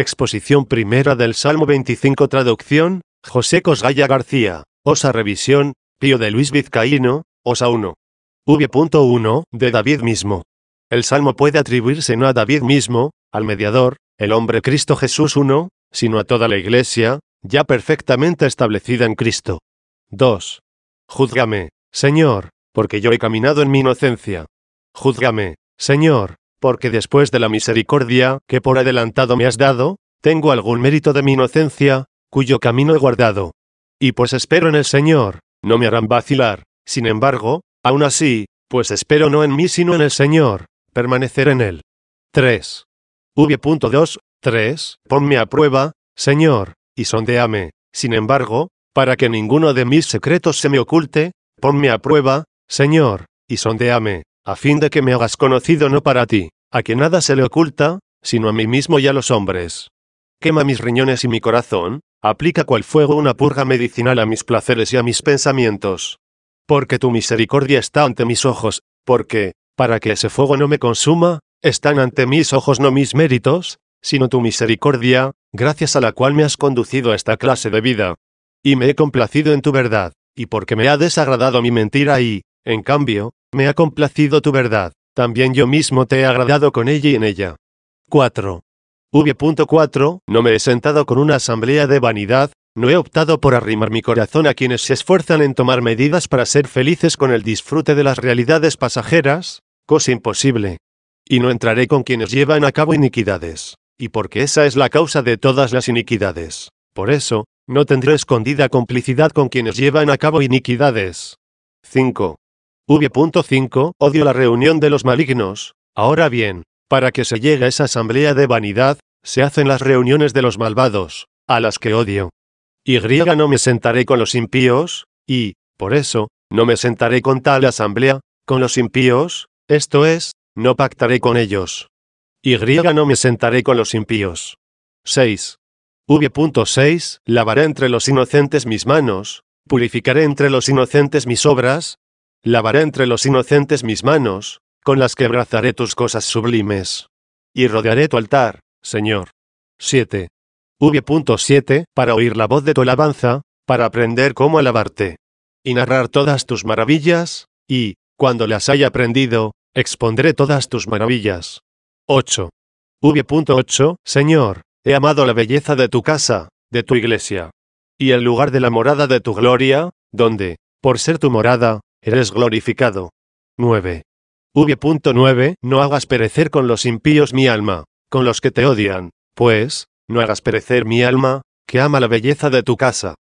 Exposición primera del Salmo 25 Traducción, José Cosgaya García, Osa Revisión, Pío de Luis Vizcaíno, Osa 1. V.1, de David mismo. El Salmo puede atribuirse no a David mismo, al mediador, el hombre Cristo Jesús 1, sino a toda la Iglesia, ya perfectamente establecida en Cristo. 2. Júzgame, Señor, porque yo he caminado en mi inocencia. Júzgame, Señor, porque después de la misericordia que por adelantado me has dado, tengo algún mérito de mi inocencia, cuyo camino he guardado. Y pues espero en el Señor, no me harán vacilar, sin embargo, aún así, pues espero no en mí sino en el Señor, permanecer en él. 3. V.2, 3. Ponme a prueba, Señor, y sondeame, sin embargo, para que ninguno de mis secretos se me oculte, ponme a prueba, Señor, y sondeame, a fin de que me hagas conocido no para ti, a que nada se le oculta, sino a mí mismo y a los hombres. Quema mis riñones y mi corazón, aplica cual fuego una purga medicinal a mis placeres y a mis pensamientos. Porque tu misericordia está ante mis ojos, porque, para que ese fuego no me consuma, están ante mis ojos no mis méritos, sino tu misericordia, gracias a la cual me has conducido a esta clase de vida. Y me he complacido en tu verdad, y porque me ha desagradado mi mentira y, en cambio, me ha complacido tu verdad. También yo mismo te he agradado con ella y en ella. 4. V.4. No me he sentado con una asamblea de vanidad, no he optado por arrimar mi corazón a quienes se esfuerzan en tomar medidas para ser felices con el disfrute de las realidades pasajeras, cosa imposible. Y no entraré con quienes llevan a cabo iniquidades, y porque esa es la causa de todas las iniquidades. Por eso, no tendré escondida complicidad con quienes llevan a cabo iniquidades. 5. V.5. Odio la reunión de los malignos. Ahora bien, para que se llegue a esa asamblea de vanidad, se hacen las reuniones de los malvados, a las que odio. Y no me sentaré con los impíos, y, por eso, no me sentaré con tal asamblea, con los impíos, esto es, no pactaré con ellos. Y no me sentaré con los impíos. 6. V.6. Lavaré entre los inocentes mis manos, purificaré entre los inocentes mis obras, Lavaré entre los inocentes mis manos, con las que abrazaré tus cosas sublimes. Y rodearé tu altar, Señor. 7. V.7. Para oír la voz de tu alabanza, para aprender cómo alabarte. Y narrar todas tus maravillas, y, cuando las haya aprendido, expondré todas tus maravillas. 8. V.8. Señor, he amado la belleza de tu casa, de tu iglesia. Y el lugar de la morada de tu gloria, donde, por ser tu morada, eres glorificado. 9. V.9 No hagas perecer con los impíos mi alma, con los que te odian, pues, no hagas perecer mi alma, que ama la belleza de tu casa.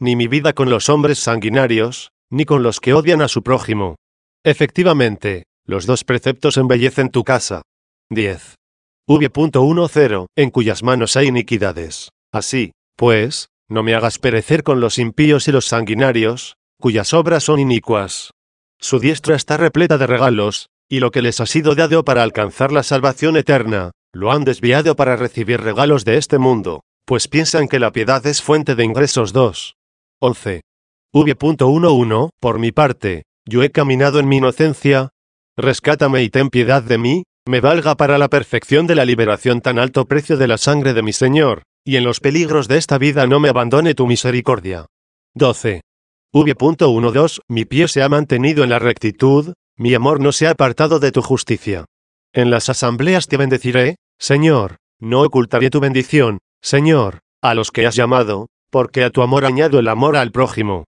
Ni mi vida con los hombres sanguinarios, ni con los que odian a su prójimo. Efectivamente, los dos preceptos embellecen tu casa. 10. V.10 En cuyas manos hay iniquidades. Así, pues, no me hagas perecer con los impíos y los sanguinarios, cuyas obras son inicuas. Su diestra está repleta de regalos, y lo que les ha sido dado para alcanzar la salvación eterna, lo han desviado para recibir regalos de este mundo, pues piensan que la piedad es fuente de ingresos 2. 11. V.11. Por mi parte, yo he caminado en mi inocencia. Rescátame y ten piedad de mí, me valga para la perfección de la liberación tan alto precio de la sangre de mi Señor, y en los peligros de esta vida no me abandone tu misericordia. 12. V.12 Mi pie se ha mantenido en la rectitud, mi amor no se ha apartado de tu justicia. En las asambleas te bendeciré, Señor, no ocultaré tu bendición, Señor, a los que has llamado, porque a tu amor añado el amor al prójimo.